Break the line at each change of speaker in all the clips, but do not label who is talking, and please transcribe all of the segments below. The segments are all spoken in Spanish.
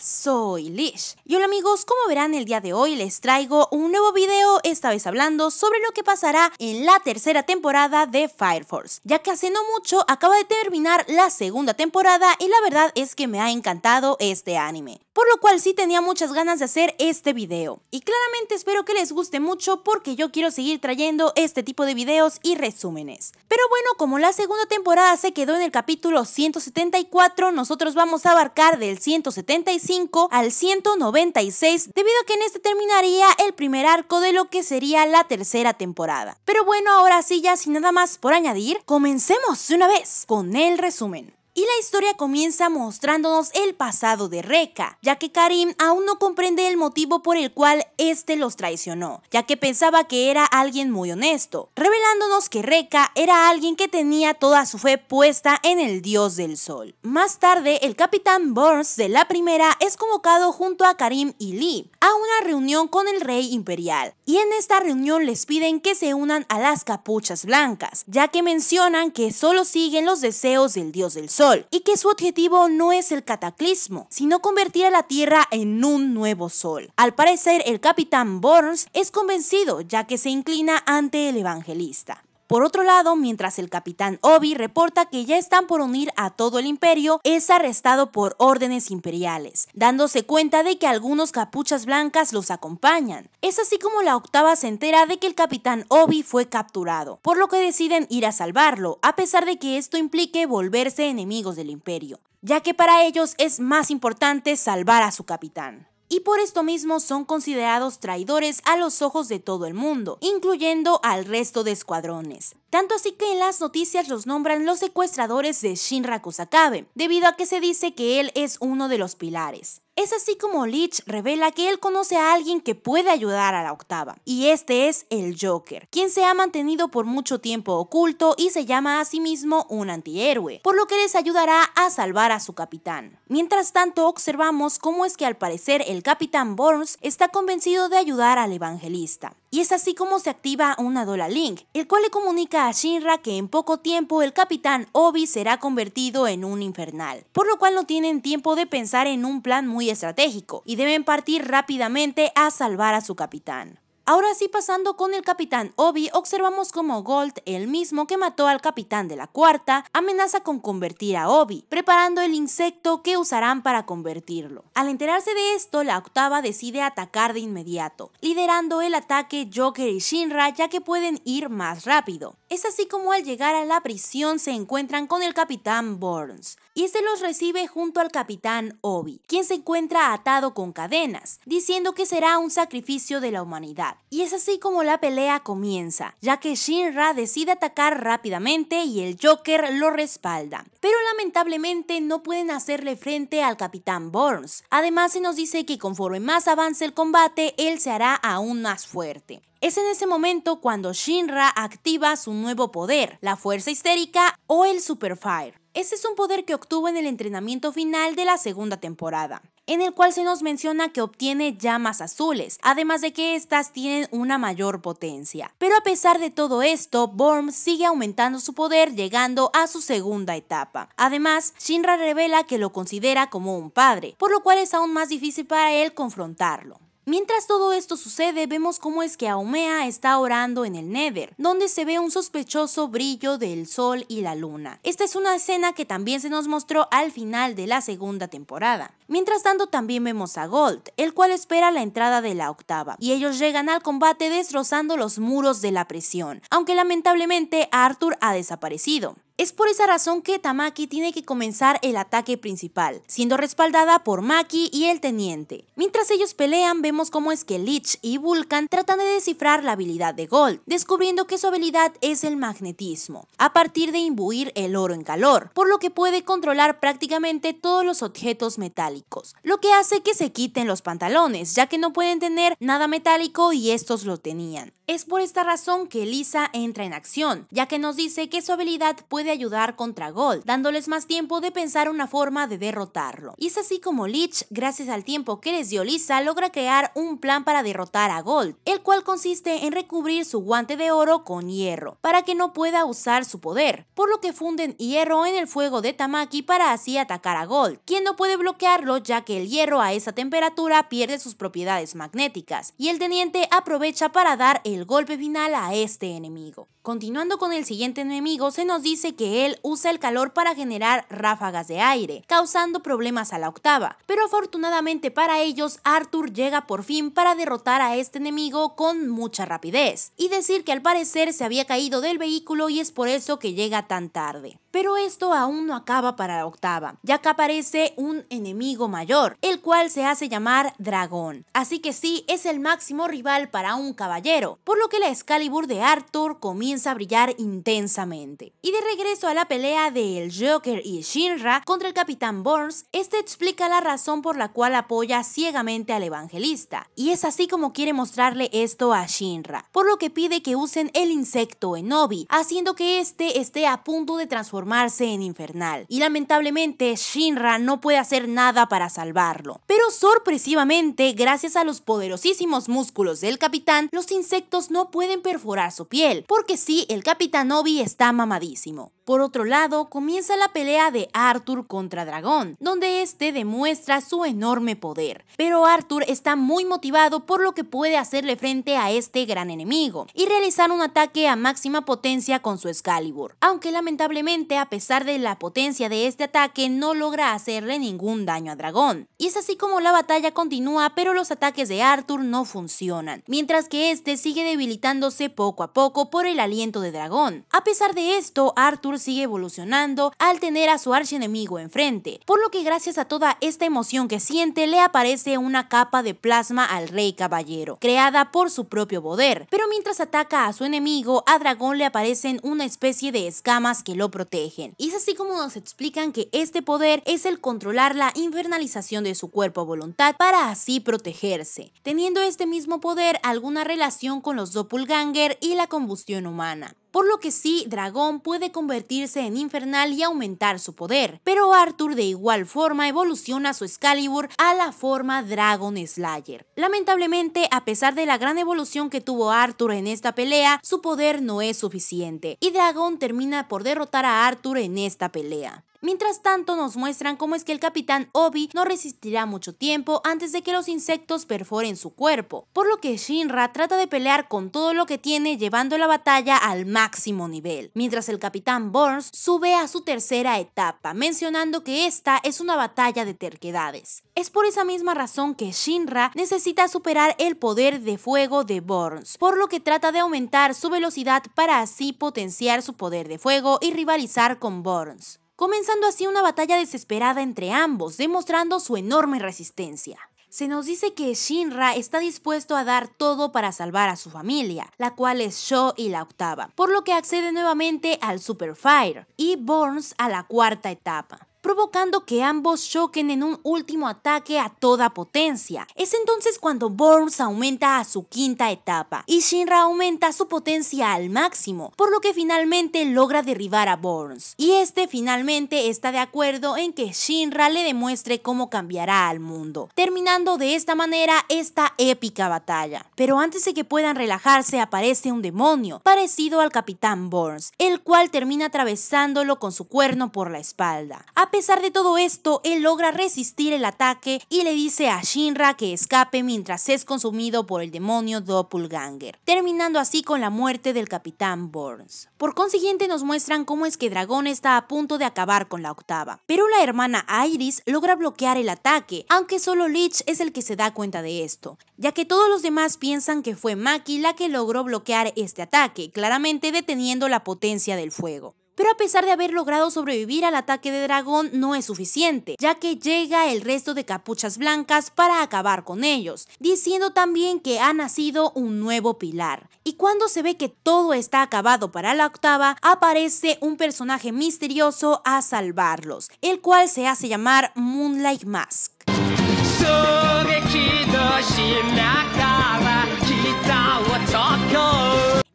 soy Lish. Y hola amigos, como verán el día de hoy les traigo un nuevo video, esta vez hablando sobre lo que pasará en la tercera temporada de Fire Force, ya que hace no mucho acaba de terminar la segunda temporada y la verdad es que me ha encantado este anime por lo cual sí tenía muchas ganas de hacer este video. Y claramente espero que les guste mucho porque yo quiero seguir trayendo este tipo de videos y resúmenes. Pero bueno, como la segunda temporada se quedó en el capítulo 174, nosotros vamos a abarcar del 175 al 196 debido a que en este terminaría el primer arco de lo que sería la tercera temporada. Pero bueno, ahora sí ya sin nada más por añadir, comencemos de una vez con el resumen y la historia comienza mostrándonos el pasado de Reka, ya que Karim aún no comprende el motivo por el cual este los traicionó, ya que pensaba que era alguien muy honesto, revelándonos que Reka era alguien que tenía toda su fe puesta en el dios del sol. Más tarde, el capitán Burns de la primera es convocado junto a Karim y Lee a una reunión con el rey imperial, y en esta reunión les piden que se unan a las capuchas blancas, ya que mencionan que solo siguen los deseos del dios del sol y que su objetivo no es el cataclismo, sino convertir a la Tierra en un nuevo Sol. Al parecer, el capitán Burns es convencido ya que se inclina ante el evangelista. Por otro lado, mientras el capitán Obi reporta que ya están por unir a todo el imperio, es arrestado por órdenes imperiales, dándose cuenta de que algunos capuchas blancas los acompañan. Es así como la octava se entera de que el capitán Obi fue capturado, por lo que deciden ir a salvarlo, a pesar de que esto implique volverse enemigos del imperio, ya que para ellos es más importante salvar a su capitán y por esto mismo son considerados traidores a los ojos de todo el mundo, incluyendo al resto de escuadrones. Tanto así que en las noticias los nombran los secuestradores de Shinra Kusakabe, debido a que se dice que él es uno de los pilares. Es así como Leech revela que él conoce a alguien que puede ayudar a la octava, y este es el Joker, quien se ha mantenido por mucho tiempo oculto y se llama a sí mismo un antihéroe, por lo que les ayudará a salvar a su capitán. Mientras tanto, observamos cómo es que al parecer el capitán Burns está convencido de ayudar al evangelista, y es así como se activa una Dola Link, el cual le comunica a Shinra que en poco tiempo el capitán Obi será convertido en un infernal, por lo cual no tienen tiempo de pensar en un plan muy estratégico y deben partir rápidamente a salvar a su capitán. Ahora sí, pasando con el capitán Obi, observamos como Gold, el mismo que mató al capitán de la cuarta, amenaza con convertir a Obi, preparando el insecto que usarán para convertirlo. Al enterarse de esto, la octava decide atacar de inmediato, liderando el ataque Joker y Shinra ya que pueden ir más rápido. Es así como al llegar a la prisión se encuentran con el capitán Burns, y este los recibe junto al capitán Obi, quien se encuentra atado con cadenas, diciendo que será un sacrificio de la humanidad. Y es así como la pelea comienza, ya que Shinra decide atacar rápidamente y el Joker lo respalda. Pero lamentablemente no pueden hacerle frente al Capitán Burns. Además se nos dice que conforme más avance el combate, él se hará aún más fuerte. Es en ese momento cuando Shinra activa su nuevo poder, la fuerza histérica o el Super Fire. Ese es un poder que obtuvo en el entrenamiento final de la segunda temporada, en el cual se nos menciona que obtiene llamas azules, además de que estas tienen una mayor potencia. Pero a pesar de todo esto, Borm sigue aumentando su poder llegando a su segunda etapa. Además, Shinra revela que lo considera como un padre, por lo cual es aún más difícil para él confrontarlo. Mientras todo esto sucede, vemos cómo es que Aumea está orando en el Nether, donde se ve un sospechoso brillo del sol y la luna. Esta es una escena que también se nos mostró al final de la segunda temporada. Mientras tanto también vemos a Gold, el cual espera la entrada de la octava, y ellos llegan al combate destrozando los muros de la presión, aunque lamentablemente Arthur ha desaparecido. Es por esa razón que Tamaki tiene que comenzar el ataque principal, siendo respaldada por Maki y el teniente. Mientras ellos pelean, vemos cómo es que Lich y Vulcan tratan de descifrar la habilidad de Gold, descubriendo que su habilidad es el magnetismo, a partir de imbuir el oro en calor, por lo que puede controlar prácticamente todos los objetos metálicos, lo que hace que se quiten los pantalones, ya que no pueden tener nada metálico y estos lo tenían. Es por esta razón que Lisa entra en acción, ya que nos dice que su habilidad puede ayudar contra Gold, dándoles más tiempo de pensar una forma de derrotarlo. Y es así como Lich, gracias al tiempo que les dio Lisa, logra crear un plan para derrotar a Gold, el cual consiste en recubrir su guante de oro con hierro, para que no pueda usar su poder, por lo que funden hierro en el fuego de Tamaki para así atacar a Gold, quien no puede bloquearlo ya que el hierro a esa temperatura pierde sus propiedades magnéticas, y el teniente aprovecha para dar el golpe final a este enemigo. Continuando con el siguiente enemigo, se nos dice que él usa el calor para generar ráfagas de aire, causando problemas a la octava. Pero afortunadamente para ellos, Arthur llega por fin para derrotar a este enemigo con mucha rapidez, y decir que al parecer se había caído del vehículo y es por eso que llega tan tarde. Pero esto aún no acaba para la octava, ya que aparece un enemigo mayor, el cual se hace llamar dragón. Así que sí, es el máximo rival para un caballero, por lo que la Excalibur de Arthur comienza a brillar intensamente. Y de regreso a la pelea de el Joker y Shinra contra el Capitán Burns, este explica la razón por la cual apoya ciegamente al evangelista, y es así como quiere mostrarle esto a Shinra, por lo que pide que usen el insecto en Obi, haciendo que este esté a punto de transformarse en infernal, y lamentablemente Shinra no puede hacer nada para salvarlo. Pero sorpresivamente, gracias a los poderosísimos músculos del capitán, los insectos no pueden perforar su piel, porque si el capitán Obi está mamadísimo. Por otro lado, comienza la pelea de Arthur contra Dragón, donde este demuestra su enorme poder. Pero Arthur está muy motivado por lo que puede hacerle frente a este gran enemigo y realizar un ataque a máxima potencia con su Excalibur, aunque lamentablemente a pesar de la potencia de este ataque, no logra hacerle ningún daño a Dragón. Y es así como la batalla continúa, pero los ataques de Arthur no funcionan, mientras que este sigue debilitándose poco a poco por el aliento de Dragón. A pesar de esto, Arthur sigue evolucionando al tener a su archienemigo enfrente, por lo que gracias a toda esta emoción que siente, le aparece una capa de plasma al rey caballero, creada por su propio poder, pero mientras ataca a su enemigo, a Dragón le aparecen una especie de escamas que lo protegen y es así como nos explican que este poder es el controlar la infernalización de su cuerpo a voluntad para así protegerse, teniendo este mismo poder alguna relación con los doppelganger y la combustión humana por lo que sí, Dragón puede convertirse en infernal y aumentar su poder, pero Arthur de igual forma evoluciona su Excalibur a la forma Dragon Slayer. Lamentablemente, a pesar de la gran evolución que tuvo Arthur en esta pelea, su poder no es suficiente, y Dragón termina por derrotar a Arthur en esta pelea. Mientras tanto, nos muestran cómo es que el capitán Obi no resistirá mucho tiempo antes de que los insectos perforen su cuerpo, por lo que Shinra trata de pelear con todo lo que tiene llevando la batalla al máximo nivel, mientras el capitán Burns sube a su tercera etapa, mencionando que esta es una batalla de terquedades. Es por esa misma razón que Shinra necesita superar el poder de fuego de Burns, por lo que trata de aumentar su velocidad para así potenciar su poder de fuego y rivalizar con Burns comenzando así una batalla desesperada entre ambos, demostrando su enorme resistencia. Se nos dice que Shinra está dispuesto a dar todo para salvar a su familia, la cual es Sho y la octava, por lo que accede nuevamente al Super Fire y Burns a la cuarta etapa provocando que ambos choquen en un último ataque a toda potencia. Es entonces cuando Burns aumenta a su quinta etapa y Shinra aumenta su potencia al máximo, por lo que finalmente logra derribar a Burns. Y este finalmente está de acuerdo en que Shinra le demuestre cómo cambiará al mundo, terminando de esta manera esta épica batalla. Pero antes de que puedan relajarse aparece un demonio, parecido al Capitán Burns, el cual termina atravesándolo con su cuerno por la espalda. A pesar de todo esto, él logra resistir el ataque y le dice a Shinra que escape mientras es consumido por el demonio Doppelganger, terminando así con la muerte del capitán Burns. Por consiguiente nos muestran cómo es que Dragón está a punto de acabar con la octava, pero la hermana Iris logra bloquear el ataque, aunque solo Leech es el que se da cuenta de esto, ya que todos los demás piensan que fue Maki la que logró bloquear este ataque, claramente deteniendo la potencia del fuego. Pero a pesar de haber logrado sobrevivir al ataque de dragón no es suficiente, ya que llega el resto de capuchas blancas para acabar con ellos, diciendo también que ha nacido un nuevo pilar. Y cuando se ve que todo está acabado para la octava, aparece un personaje misterioso a salvarlos, el cual se hace llamar Moonlight Mask.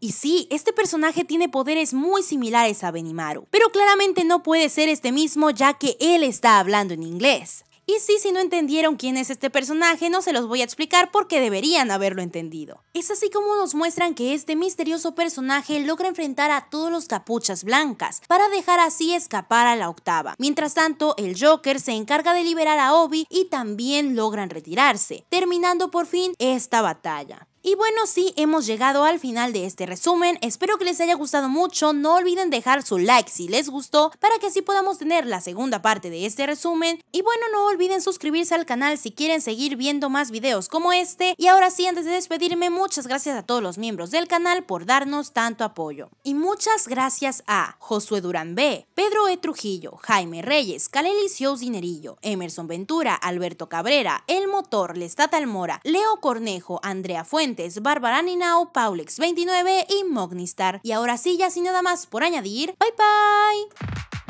Y sí, este personaje tiene poderes muy similares a Benimaru, pero claramente no puede ser este mismo ya que él está hablando en inglés. Y sí, si no entendieron quién es este personaje, no se los voy a explicar porque deberían haberlo entendido. Es así como nos muestran que este misterioso personaje logra enfrentar a todos los capuchas blancas para dejar así escapar a la octava. Mientras tanto, el Joker se encarga de liberar a Obi y también logran retirarse, terminando por fin esta batalla. Y bueno, sí, hemos llegado al final de este resumen. Espero que les haya gustado mucho. No olviden dejar su like si les gustó para que así podamos tener la segunda parte de este resumen. Y bueno, no olviden suscribirse al canal si quieren seguir viendo más videos como este. Y ahora sí, antes de despedirme, muchas gracias a todos los miembros del canal por darnos tanto apoyo. Y muchas gracias a Josué Durán B, Pedro E. Trujillo, Jaime Reyes, Kaleli Dinerillo, Emerson Ventura, Alberto Cabrera, El Motor, Lestat Almora, Leo Cornejo, Andrea Fuente, es Bárbara Ninau, Paulex29 y Mognistar. Y ahora sí, ya sin nada más por añadir, bye bye.